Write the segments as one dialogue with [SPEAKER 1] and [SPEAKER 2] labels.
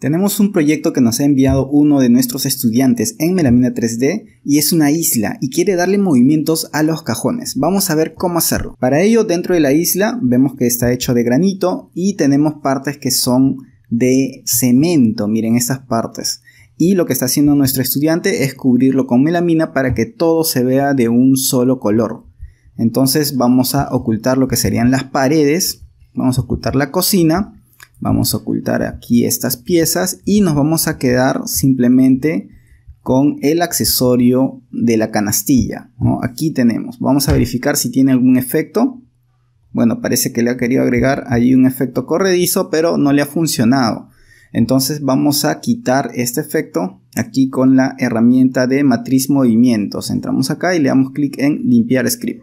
[SPEAKER 1] Tenemos un proyecto que nos ha enviado uno de nuestros estudiantes en Melamina 3D y es una isla y quiere darle movimientos a los cajones. Vamos a ver cómo hacerlo. Para ello, dentro de la isla vemos que está hecho de granito y tenemos partes que son de cemento. Miren estas partes. Y lo que está haciendo nuestro estudiante es cubrirlo con melamina para que todo se vea de un solo color. Entonces vamos a ocultar lo que serían las paredes. Vamos a ocultar la cocina Vamos a ocultar aquí estas piezas y nos vamos a quedar simplemente con el accesorio de la canastilla. Aquí tenemos, vamos a verificar si tiene algún efecto. Bueno, parece que le ha querido agregar ahí un efecto corredizo, pero no le ha funcionado. Entonces vamos a quitar este efecto aquí con la herramienta de matriz movimientos. Entramos acá y le damos clic en limpiar script.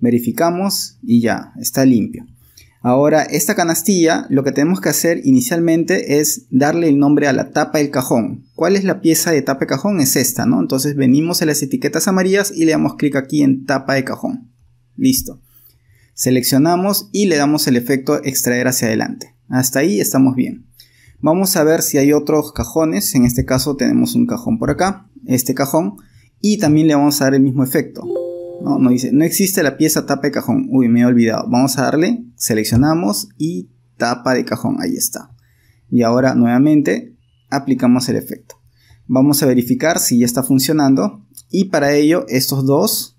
[SPEAKER 1] Verificamos y ya, está limpio. Ahora, esta canastilla, lo que tenemos que hacer inicialmente es darle el nombre a la tapa del cajón. ¿Cuál es la pieza de tapa de cajón? Es esta, ¿no? Entonces venimos a las etiquetas amarillas y le damos clic aquí en tapa de cajón. Listo. Seleccionamos y le damos el efecto extraer hacia adelante. Hasta ahí estamos bien. Vamos a ver si hay otros cajones. En este caso tenemos un cajón por acá, este cajón. Y también le vamos a dar el mismo efecto. No, no dice, no existe la pieza tapa de cajón. Uy, me he olvidado. Vamos a darle seleccionamos y tapa de cajón, ahí está. Y ahora nuevamente aplicamos el efecto. Vamos a verificar si ya está funcionando y para ello estos dos,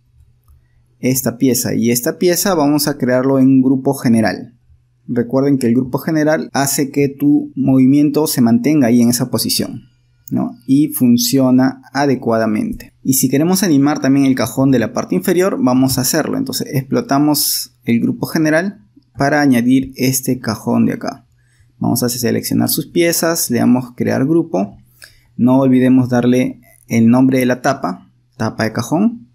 [SPEAKER 1] esta pieza y esta pieza vamos a crearlo en grupo general. Recuerden que el grupo general hace que tu movimiento se mantenga ahí en esa posición. y funciona adecuadamente. Y si queremos animar también el cajón de la parte inferior, vamos a hacerlo. Entonces explotamos el grupo general para añadir este cajón de acá. Vamos a seleccionar sus piezas, le damos crear grupo. No olvidemos darle el nombre de la tapa, tapa de cajón.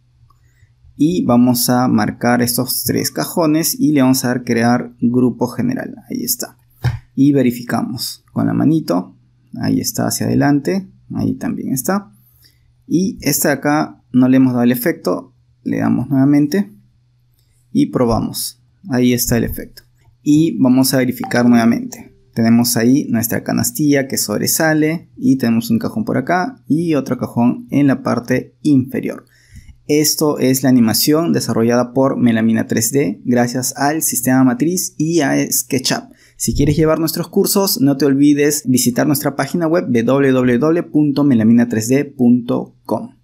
[SPEAKER 1] Y vamos a marcar estos tres cajones y le vamos a dar crear grupo general. Ahí está. Y verificamos con la manito. Ahí está hacia adelante. Ahí también está. Y esta de acá no le hemos dado el efecto. Le damos nuevamente. Y probamos. Ahí está el efecto y vamos a verificar nuevamente. Tenemos ahí nuestra canastilla que sobresale y tenemos un cajón por acá y otro cajón en la parte inferior. Esto es la animación desarrollada por Melamina 3D gracias al sistema matriz y a SketchUp. Si quieres llevar nuestros cursos, no te olvides visitar nuestra página web www.melamina3d.com.